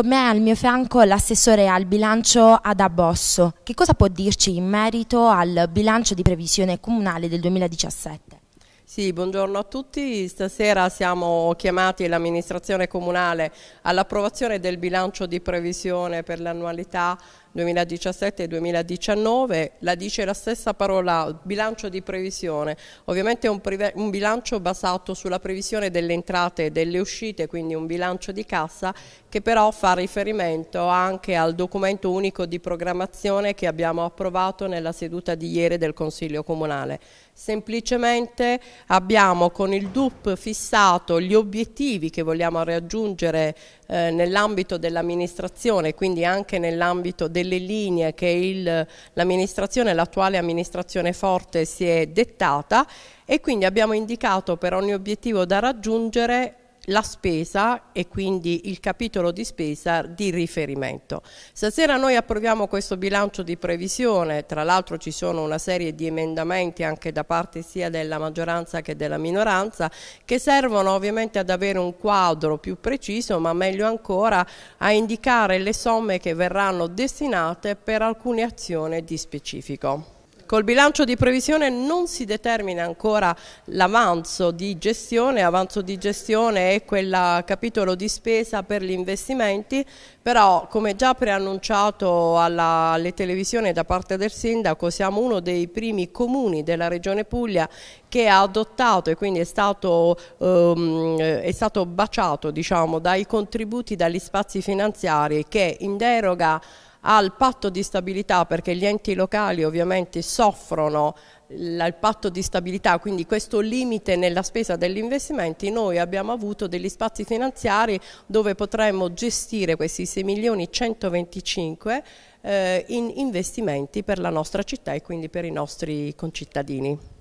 Con me al mio fianco l'assessore al bilancio Ada Bosso. Che cosa può dirci in merito al bilancio di previsione comunale del 2017? Sì, buongiorno a tutti. Stasera siamo chiamati l'amministrazione comunale all'approvazione del bilancio di previsione per l'annualità 2017-2019, la dice la stessa parola, bilancio di previsione, ovviamente è un, un, bilancio basato sulla previsione delle entrate e delle uscite, quindi un bilancio di cassa che però fa riferimento anche al documento unico di programmazione che abbiamo approvato nella seduta di ieri del Consiglio Comunale. Semplicemente abbiamo con il DUP fissato gli obiettivi che vogliamo raggiungere eh, nell'ambito dell'amministrazione, quindi anche nell'ambito delle linee che l'amministrazione, l'attuale amministrazione forte si è dettata e quindi abbiamo indicato per ogni obiettivo da raggiungere la spesa e quindi il capitolo di spesa di riferimento. Stasera noi approviamo questo bilancio di previsione, tra l'altro ci sono una serie di emendamenti anche da parte sia della maggioranza che della minoranza che servono ovviamente ad avere un quadro più preciso ma meglio ancora a indicare le somme che verranno destinate per alcune azioni di specifico. Col bilancio di previsione non si determina ancora l'avanzo di gestione, avanzo di gestione è quel capitolo di spesa per gli investimenti, però come già preannunciato alla, alle televisioni da parte del sindaco siamo uno dei primi comuni della regione Puglia che ha adottato e quindi è stato, um, è stato baciato diciamo, dai contributi, dagli spazi finanziari che in deroga al patto di stabilità perché gli enti locali ovviamente soffrono il patto di stabilità, quindi questo limite nella spesa degli investimenti, noi abbiamo avuto degli spazi finanziari dove potremmo gestire questi 6 milioni 125 eh, in investimenti per la nostra città e quindi per i nostri concittadini.